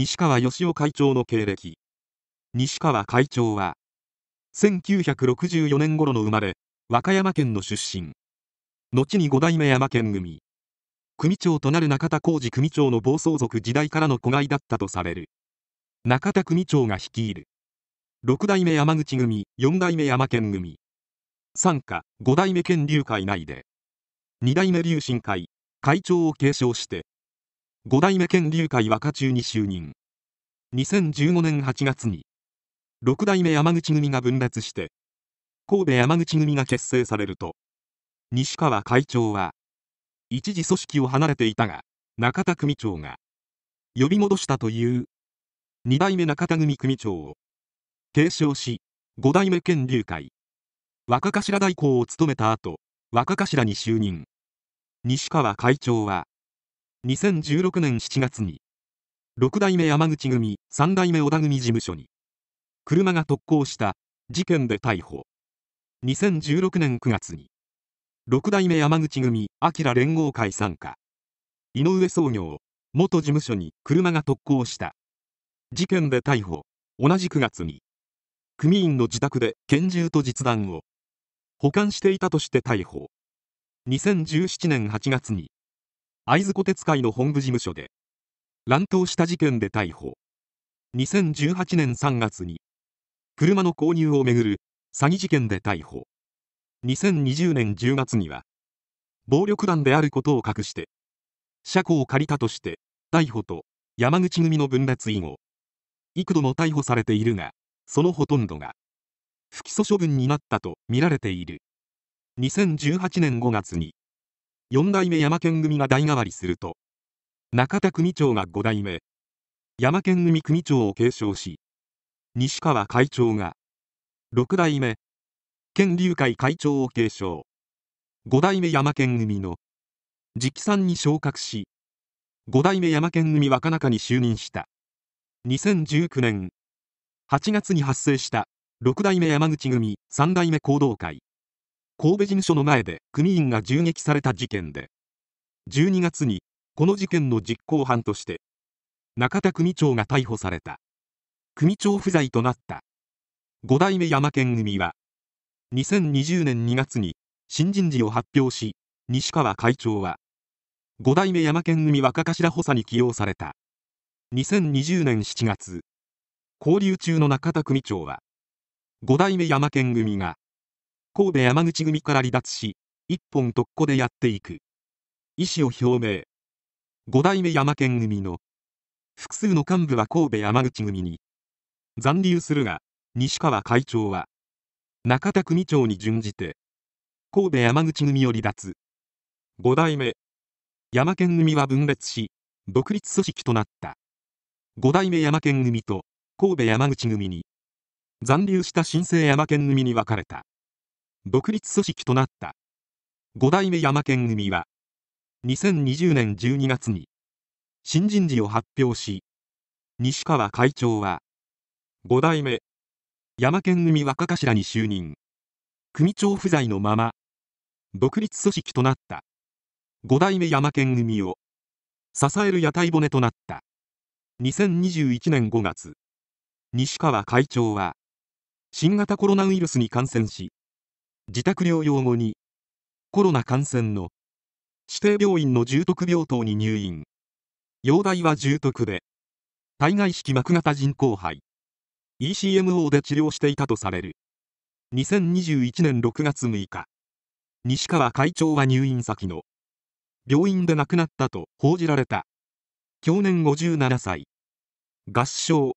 西川義雄会長の経歴西川会長は1964年頃の生まれ和歌山県の出身後に五代目山県組組長となる中田浩二組長の暴走族時代からの子飼いだったとされる中田組長が率いる六代目山口組4代目山県組傘下5代目県立会内で2代目竜神会会長を継承して五代目県竜会若中に就任2015年8月に六代目山口組が分裂して神戸山口組が結成されると西川会長は一時組織を離れていたが中田組長が呼び戻したという二代目中田組組長を継承し五代目県竜会若頭代行を務めた後若頭に就任西川会長は2016年7月に6代目山口組3代目小田組事務所に車が特攻した事件で逮捕2016年9月に6代目山口組明連合会参加。井上創業元事務所に車が特攻した事件で逮捕同じ9月に組員の自宅で拳銃と実弾を保管していたとして逮捕2017年8月に会津虎鉄会の本部事務所で乱闘した事件で逮捕2018年3月に車の購入をめぐる詐欺事件で逮捕2020年10月には暴力団であることを隠して車庫を借りたとして逮捕と山口組の分裂以後幾度も逮捕されているがそのほとんどが不起訴処分になったとみられている2018年5月に4代目山県組が代替わりすると、中田組長が5代目、山県組組長を継承し、西川会長が、6代目、県流会会長を継承、5代目山県組の、直参に昇格し、5代目山県組若中に就任した。2019年8月に発生した6代目山口組3代目行動会神戸事務所の前で組員が銃撃された事件で12月にこの事件の実行犯として中田組長が逮捕された組長不在となった5代目山県組は2020年2月に新人事を発表し西川会長は5代目山県組若頭補佐に起用された2020年7月交流中の中田組長は5代目山県組が神戸山口組から離脱し、一本特攻でやっていく。意思を表明。五代目山県組の複数の幹部は神戸山口組に残留するが、西川会長は中田組長に準じて神戸山口組を離脱。五代目山県組は分裂し、独立組織となった。五代目山県組と神戸山口組に残留した新生山県組に分かれた。独立組織となった五代目山県組は2020年12月に新人事を発表し西川会長は五代目山県組若頭に就任組長不在のまま独立組織となった五代目山県組を支える屋台骨となった2021年5月西川会長は新型コロナウイルスに感染し自宅療養後にコロナ感染の指定病院の重篤病棟に入院容体は重篤で体外式膜型人工肺 ECMO で治療していたとされる2021年6月6日西川会長は入院先の病院で亡くなったと報じられた去年57歳合唱